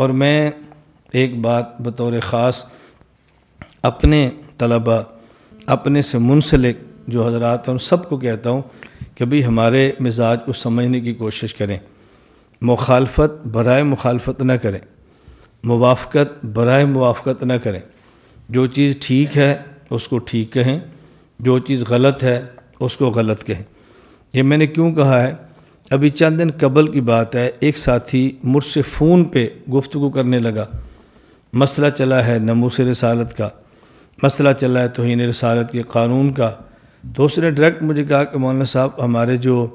اور میں ایک بات بطور خاص اپنے طلبہ اپنے سے منسلک جو حضرات ہیں ان سب کو کہتا ہوں کہ بھی ہمارے مزاج کو سمجھنے کی کوشش کریں مخالفت برائے مخالفت نہ کریں موافقت برائے موافقت نہ کریں جو چیز ٹھیک ہے اس کو ٹھیک کہیں جو چیز غلط ہے اس کو غلط کہیں یہ میں نے کیوں کہا ہے ابھی چند دن قبل کی بات ہے ایک ساتھی مجھ سے فون پہ گفتگو کرنے لگا مسئلہ چلا ہے نموس رسالت کا مسئلہ چلا ہے توہین رسالت کے قانون کا تو اس نے ڈریکٹ مجھے کہا کہ مولانا صاحب ہمارے جو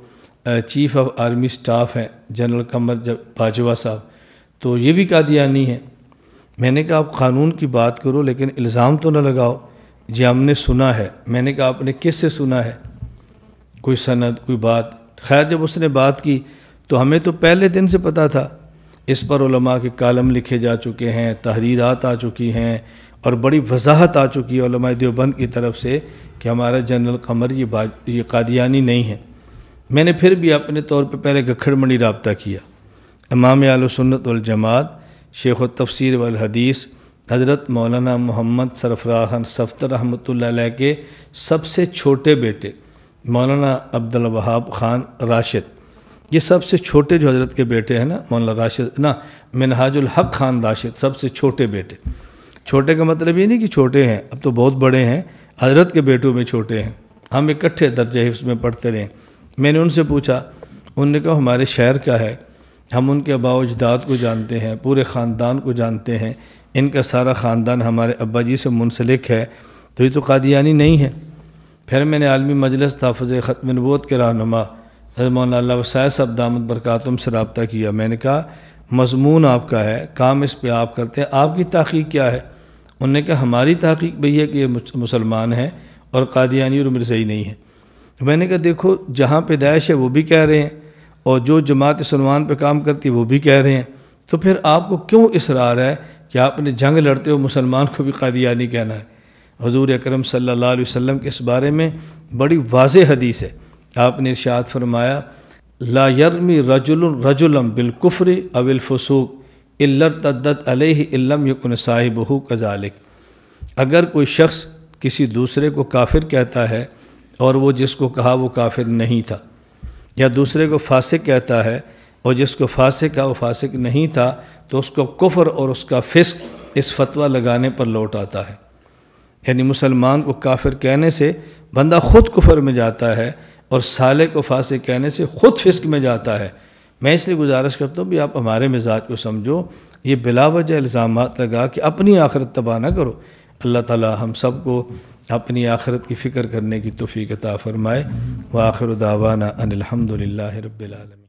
چیف آف آرمی سٹاف ہیں جنرل قمر باجوہ صاحب تو یہ بھی کہا دیا نہیں ہے میں نے کہا آپ قانون کی بات کرو لیکن الزام تو نہ لگاؤ جی ہم نے سنا ہے میں نے کہا آپ نے کس سے سنا ہے کوئی سند کوئی بات خیر جب اس نے بات کی تو ہمیں تو پہلے دن سے پتہ تھا اس پر علماء کے کالم لکھے جا چکے ہیں تحریرات آ چکی ہیں اور بڑی وضاحت آ چکی ہے علماء دیوبند کی طرف سے کہ ہمارا جنرل قمر یہ با یہ قادیانی نہیں ہے میں نے پھر بھی اپنے طور پہ پہلے گکھڑ منی رابطہ کیا امام سنت الجماعت شیخ و تفسیر والحدیث حضرت مولانا محمد سرفراہن صفتر رحمۃ اللہ علیہ کے سب سے چھوٹے بیٹے مولانا عبدالوہاب خان راشد یہ سب سے چھوٹے جو حضرت کے بیٹے ہیں نا مولانا راشد نا منہاج الحق خان راشد سب سے چھوٹے بیٹے چھوٹے کا مطلب یہ نہیں کہ چھوٹے ہیں اب تو بہت بڑے ہیں حضرت کے بیٹوں میں چھوٹے ہیں ہم اکٹھے درجہ حفظ میں پڑھتے رہے میں نے ان سے پوچھا ان نے کہا ہمارے شہر کا ہے ہم ان کے ابا اجداد کو جانتے ہیں پورے خاندان کو جانتے ہیں ان کا سارا خاندان ہمارے ابا جی سے منسلک ہے تو یہ تو قادیانی نہیں ہے پھر میں نے عالمی مجلس تحفظ ختم نبوت کے رہنما مولانا اللہ صاحب دامت برکاتم سے رابطہ کیا میں نے کہا مضمون آپ کا ہے کام اس پہ آپ کرتے ہیں آپ کی تحقیق کیا ہے انہوں نے کہا ہماری تحقیق بھی ہے کہ یہ مسلمان ہیں اور قادیانی اور مرزئی نہیں ہیں میں نے کہا دیکھو جہاں پہ ہے وہ بھی کہہ رہے ہیں اور جو جماعت سلمان پہ کام کرتی ہے وہ بھی کہہ رہے ہیں تو پھر آپ کو کیوں اصرار ہے کہ آپ نے جنگ لڑتے ہو مسلمان کو بھی قادیانی کہنا ہے حضور اکرم صلی اللہ علیہ وسلم کے اس بارے میں بڑی واضح حدیث ہے آپ نے ارشاد فرمایا لا یرمی رجل رجلم بالکفر او الفسوق اللر تدت علیہ علم یقن صاحبہو کذالک اگر کوئی شخص کسی دوسرے کو کافر کہتا ہے اور وہ جس کو کہا وہ کافر نہیں تھا یا دوسرے کو فاسق کہتا ہے اور جس کو فاسق کہا وہ فاسق نہیں تھا تو اس کو کفر اور اس کا فسق اس فتویٰ لگانے پر لوٹ آتا ہے یعنی مسلمان کو کافر کہنے سے بندہ خود کفر میں جاتا ہے اور سالے کو فاسق کہنے سے خود فسق میں جاتا ہے میں اس لیے گزارش کرتا ہوں بھی آپ ہمارے مزاج کو سمجھو یہ بلا وجہ الزامات لگا کہ اپنی آخرت تباہ نہ کرو اللہ تعالی ہم سب کو اپنی آخرت کی فکر کرنے کی توفیق تعفرمائے فرمائے وآخر دعوانا ان الحمدللہ رب العالمین